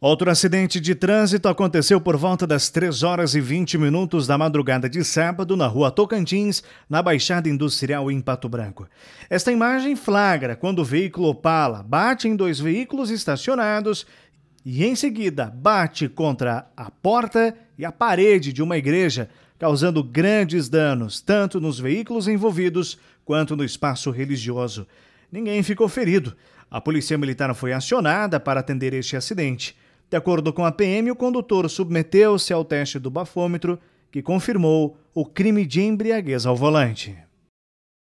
Outro acidente de trânsito aconteceu por volta das 3 horas e 20 minutos da madrugada de sábado na rua Tocantins, na Baixada Industrial em Pato Branco. Esta imagem flagra quando o veículo Opala bate em dois veículos estacionados e, em seguida, bate contra a porta e a parede de uma igreja, causando grandes danos tanto nos veículos envolvidos quanto no espaço religioso. Ninguém ficou ferido. A Polícia Militar foi acionada para atender este acidente. De acordo com a PM, o condutor submeteu-se ao teste do bafômetro, que confirmou o crime de embriaguez ao volante.